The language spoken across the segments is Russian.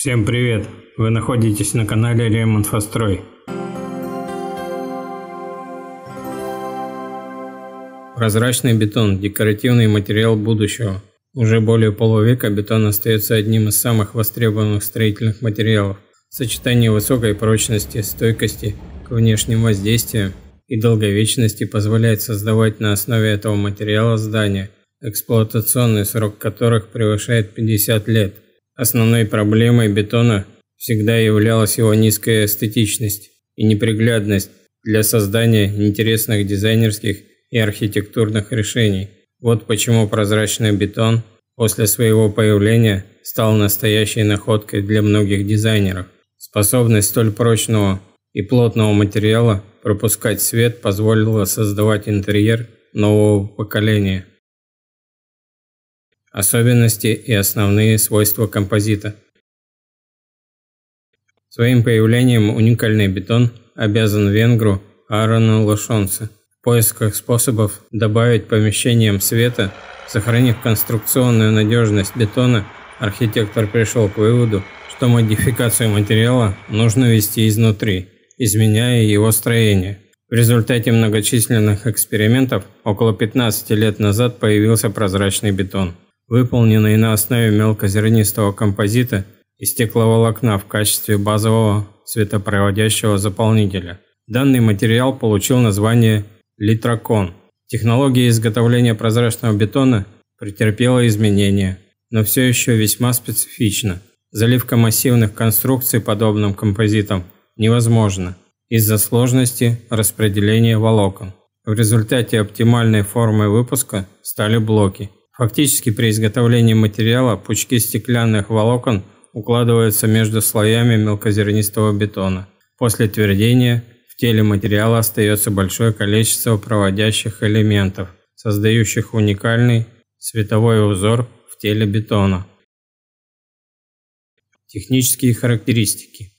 Всем привет! Вы находитесь на канале Ремонтфострой. Прозрачный бетон – декоративный материал будущего. Уже более полувека бетон остается одним из самых востребованных строительных материалов. Сочетание высокой прочности, стойкости к внешним воздействиям и долговечности позволяет создавать на основе этого материала здания, эксплуатационный срок которых превышает 50 лет – Основной проблемой бетона всегда являлась его низкая эстетичность и неприглядность для создания интересных дизайнерских и архитектурных решений. Вот почему прозрачный бетон после своего появления стал настоящей находкой для многих дизайнеров. Способность столь прочного и плотного материала пропускать свет позволила создавать интерьер нового поколения особенности и основные свойства композита. Своим появлением уникальный бетон обязан венгру Аарону Лошонце в поисках способов добавить помещениям света, сохранив конструкционную надежность бетона, архитектор пришел к выводу, что модификацию материала нужно вести изнутри, изменяя его строение. В результате многочисленных экспериментов около 15 лет назад появился прозрачный бетон выполненный на основе мелкозернистого композита и стекловолокна в качестве базового светопроводящего заполнителя. Данный материал получил название литракон. Технология изготовления прозрачного бетона претерпела изменения, но все еще весьма специфична. Заливка массивных конструкций подобным композитом невозможна из-за сложности распределения волокон. В результате оптимальной формой выпуска стали блоки – Фактически при изготовлении материала пучки стеклянных волокон укладываются между слоями мелкозернистого бетона. После твердения в теле материала остается большое количество проводящих элементов, создающих уникальный световой узор в теле бетона. Технические характеристики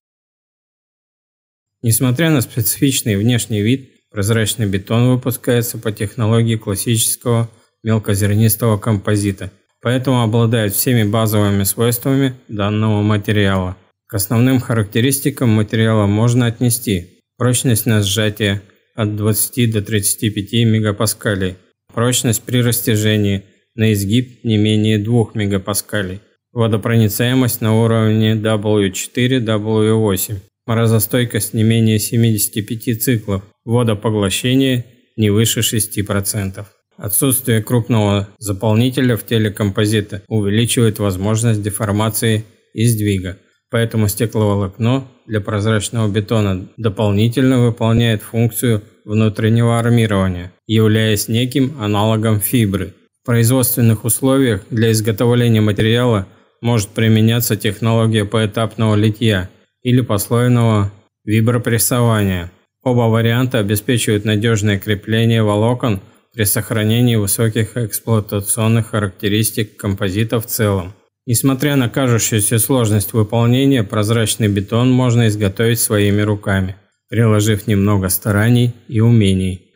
Несмотря на специфичный внешний вид, прозрачный бетон выпускается по технологии классического мелкозернистого композита, поэтому обладает всеми базовыми свойствами данного материала. К основным характеристикам материала можно отнести прочность на сжатие от 20 до 35 мегапаскалей, прочность при растяжении на изгиб не менее 2 мегапаскалей, водопроницаемость на уровне W4-W8, морозостойкость не менее 75 циклов, водопоглощение не выше 6%. Отсутствие крупного заполнителя в теле композита увеличивает возможность деформации и сдвига, поэтому стекловолокно для прозрачного бетона дополнительно выполняет функцию внутреннего армирования, являясь неким аналогом фибры. В производственных условиях для изготовления материала может применяться технология поэтапного литья или послойного вибропрессования. Оба варианта обеспечивают надежное крепление волокон при сохранении высоких эксплуатационных характеристик композита в целом. Несмотря на кажущуюся сложность выполнения, прозрачный бетон можно изготовить своими руками, приложив немного стараний и умений.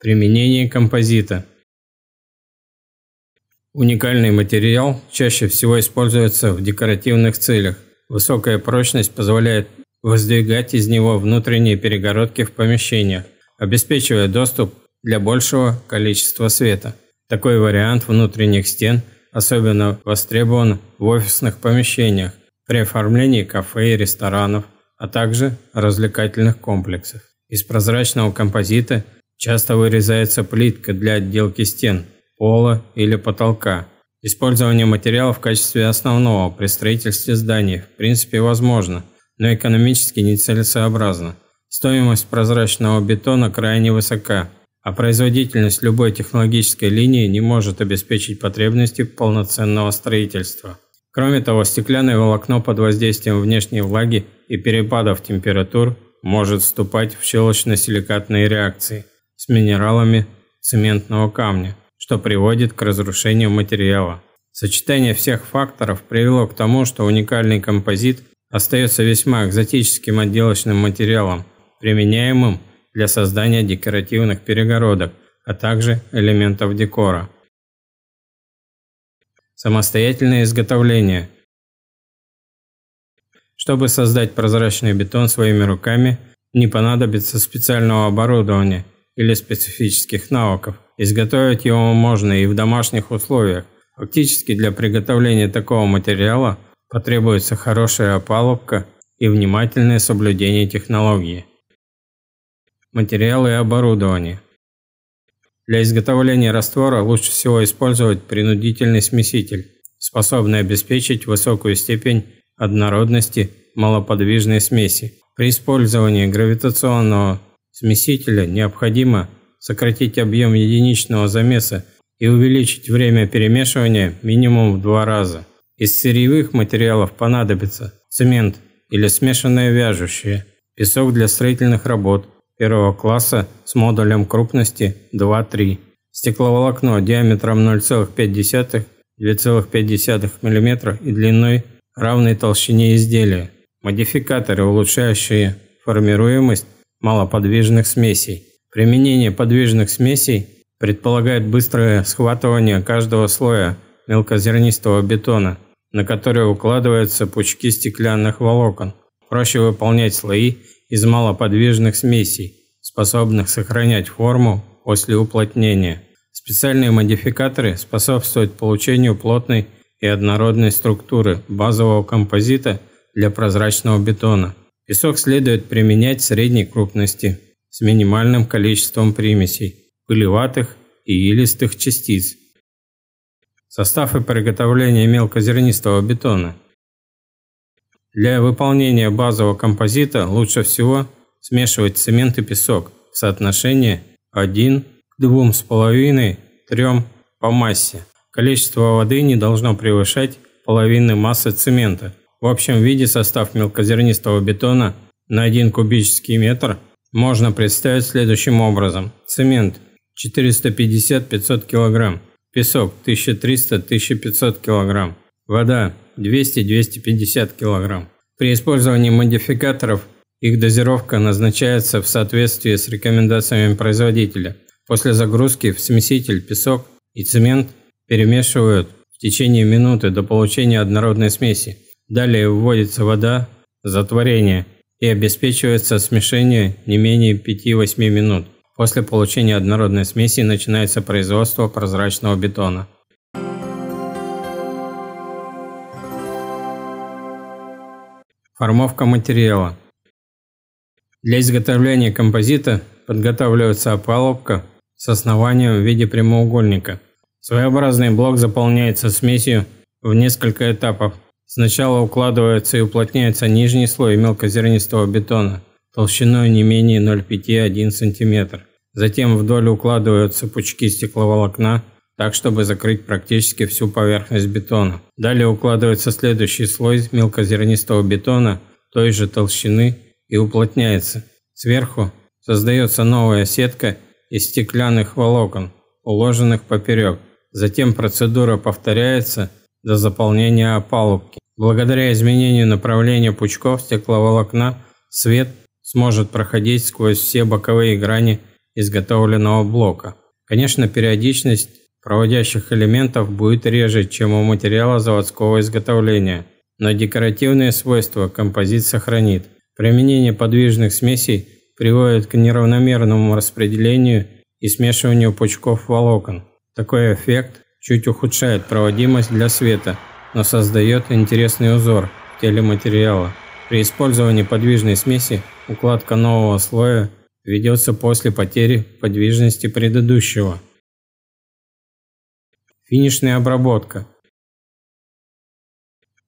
Применение композита Уникальный материал чаще всего используется в декоративных целях. Высокая прочность позволяет воздвигать из него внутренние перегородки в помещениях, обеспечивая доступ для большего количества света. Такой вариант внутренних стен особенно востребован в офисных помещениях при оформлении кафе и ресторанов, а также развлекательных комплексов. Из прозрачного композита часто вырезается плитка для отделки стен, пола или потолка. Использование материала в качестве основного при строительстве зданий в принципе возможно – но экономически нецелесообразно. Стоимость прозрачного бетона крайне высока, а производительность любой технологической линии не может обеспечить потребности полноценного строительства. Кроме того, стеклянное волокно под воздействием внешней влаги и перепадов температур может вступать в щелочно-силикатные реакции с минералами цементного камня, что приводит к разрушению материала. Сочетание всех факторов привело к тому, что уникальный композит – остается весьма экзотическим отделочным материалом, применяемым для создания декоративных перегородок, а также элементов декора. Самостоятельное изготовление. Чтобы создать прозрачный бетон своими руками, не понадобится специального оборудования или специфических навыков. Изготовить его можно и в домашних условиях. Фактически для приготовления такого материала – потребуется хорошая опалубка и внимательное соблюдение технологии. Материалы и оборудование. Для изготовления раствора лучше всего использовать принудительный смеситель, способный обеспечить высокую степень однородности малоподвижной смеси. При использовании гравитационного смесителя необходимо сократить объем единичного замеса и увеличить время перемешивания минимум в два раза. Из сырьевых материалов понадобится цемент или смешанное вяжущее, песок для строительных работ первого класса с модулем крупности 2-3, стекловолокно диаметром 0,5-2,5 мм и длиной равной толщине изделия, модификаторы, улучшающие формируемость малоподвижных смесей. Применение подвижных смесей предполагает быстрое схватывание каждого слоя мелкозернистого бетона на которые укладываются пучки стеклянных волокон. Проще выполнять слои из малоподвижных смесей, способных сохранять форму после уплотнения. Специальные модификаторы способствуют получению плотной и однородной структуры базового композита для прозрачного бетона. Песок следует применять средней крупности с минимальным количеством примесей, пылеватых и илистых частиц – состав и приготовление мелкозернистого бетона. Для выполнения базового композита лучше всего смешивать цемент и песок в соотношении 1 к 2,5-3 по массе. Количество воды не должно превышать половины массы цемента. В общем виде состав мелкозернистого бетона на 1 кубический метр можно представить следующим образом. Цемент 450-500 кг. Песок 1300-1500 кг. Вода 200-250 кг. При использовании модификаторов их дозировка назначается в соответствии с рекомендациями производителя. После загрузки в смеситель песок и цемент перемешивают в течение минуты до получения однородной смеси. Далее вводится вода, затворение и обеспечивается смешение не менее 5-8 минут. После получения однородной смеси начинается производство прозрачного бетона. Формовка материала. Для изготовления композита подготавливается опалубка с основанием в виде прямоугольника. Своеобразный блок заполняется смесью в несколько этапов. Сначала укладывается и уплотняется нижний слой мелкозернистого бетона – толщиной не менее 0,5-1 см. Затем вдоль укладываются пучки стекловолокна, так чтобы закрыть практически всю поверхность бетона. Далее укладывается следующий слой мелкозернистого бетона той же толщины и уплотняется. Сверху создается новая сетка из стеклянных волокон, уложенных поперек. Затем процедура повторяется до заполнения опалубки. Благодаря изменению направления пучков стекловолокна свет – сможет проходить сквозь все боковые грани изготовленного блока. Конечно, периодичность проводящих элементов будет реже, чем у материала заводского изготовления, но декоративные свойства композит сохранит. Применение подвижных смесей приводит к неравномерному распределению и смешиванию пучков волокон. Такой эффект чуть ухудшает проводимость для света, но создает интересный узор в теле материала. При использовании подвижной смеси укладка нового слоя ведется после потери подвижности предыдущего. Финишная обработка.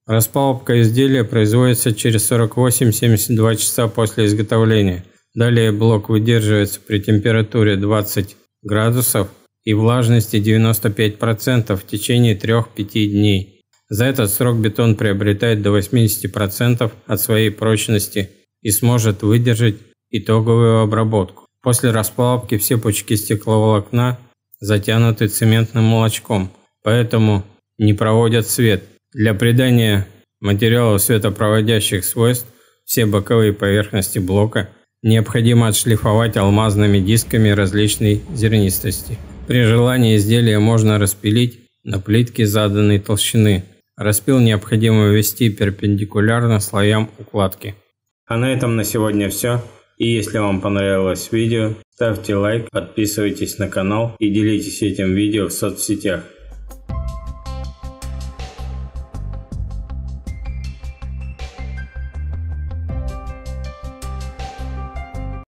Распалубка изделия производится через 48-72 часа после изготовления. Далее блок выдерживается при температуре 20 градусов и влажности 95% в течение 3-5 дней. За этот срок бетон приобретает до 80% от своей прочности и сможет выдержать итоговую обработку. После расплавки все пучки стекловолокна затянуты цементным молочком, поэтому не проводят свет. Для придания материалу светопроводящих свойств все боковые поверхности блока необходимо отшлифовать алмазными дисками различной зернистости. При желании изделие можно распилить на плитке заданной толщины – Распил необходимо вести перпендикулярно слоям укладки. А на этом на сегодня все. И если вам понравилось видео, ставьте лайк, подписывайтесь на канал и делитесь этим видео в соцсетях.